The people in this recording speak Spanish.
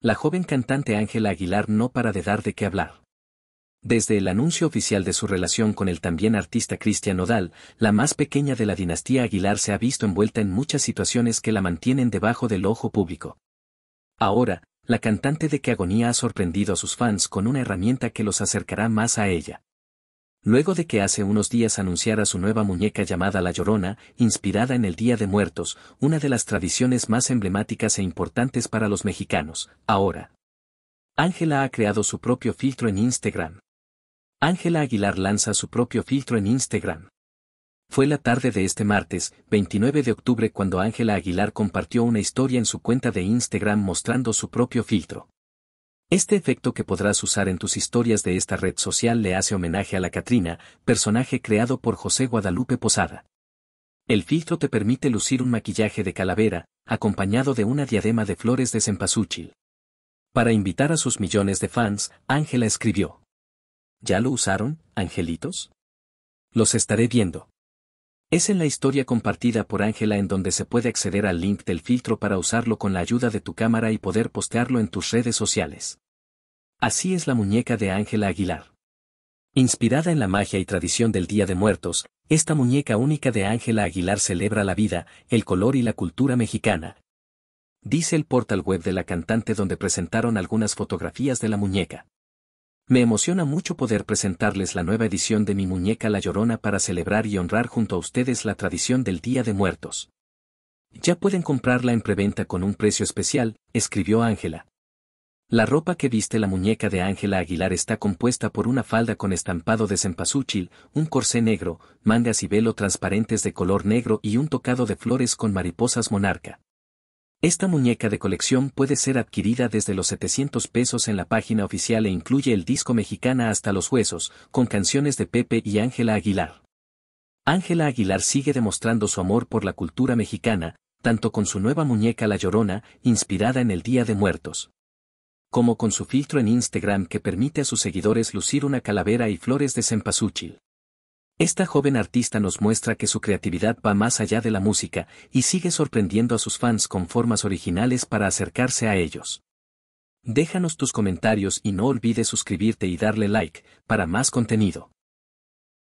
La joven cantante Ángela Aguilar no para de dar de qué hablar. Desde el anuncio oficial de su relación con el también artista Cristian Odal, la más pequeña de la dinastía Aguilar se ha visto envuelta en muchas situaciones que la mantienen debajo del ojo público. Ahora, la cantante de que agonía ha sorprendido a sus fans con una herramienta que los acercará más a ella. Luego de que hace unos días anunciara su nueva muñeca llamada La Llorona, inspirada en el Día de Muertos, una de las tradiciones más emblemáticas e importantes para los mexicanos, ahora. Ángela ha creado su propio filtro en Instagram. Ángela Aguilar lanza su propio filtro en Instagram. Fue la tarde de este martes, 29 de octubre, cuando Ángela Aguilar compartió una historia en su cuenta de Instagram mostrando su propio filtro. Este efecto que podrás usar en tus historias de esta red social le hace homenaje a la Catrina, personaje creado por José Guadalupe Posada. El filtro te permite lucir un maquillaje de calavera, acompañado de una diadema de flores de cempasúchil. Para invitar a sus millones de fans, Ángela escribió. ¿Ya lo usaron, angelitos? Los estaré viendo. Es en la historia compartida por Ángela en donde se puede acceder al link del filtro para usarlo con la ayuda de tu cámara y poder postearlo en tus redes sociales. Así es la muñeca de Ángela Aguilar. Inspirada en la magia y tradición del Día de Muertos, esta muñeca única de Ángela Aguilar celebra la vida, el color y la cultura mexicana. Dice el portal web de la cantante donde presentaron algunas fotografías de la muñeca. Me emociona mucho poder presentarles la nueva edición de mi muñeca La Llorona para celebrar y honrar junto a ustedes la tradición del Día de Muertos. Ya pueden comprarla en preventa con un precio especial, escribió Ángela. La ropa que viste la muñeca de Ángela Aguilar está compuesta por una falda con estampado de cempasúchil, un corsé negro, mangas y velo transparentes de color negro y un tocado de flores con mariposas monarca. Esta muñeca de colección puede ser adquirida desde los 700 pesos en la página oficial e incluye el disco mexicana hasta los huesos, con canciones de Pepe y Ángela Aguilar. Ángela Aguilar sigue demostrando su amor por la cultura mexicana, tanto con su nueva muñeca La Llorona, inspirada en el Día de Muertos, como con su filtro en Instagram que permite a sus seguidores lucir una calavera y flores de cempasúchil. Esta joven artista nos muestra que su creatividad va más allá de la música y sigue sorprendiendo a sus fans con formas originales para acercarse a ellos. Déjanos tus comentarios y no olvides suscribirte y darle like para más contenido.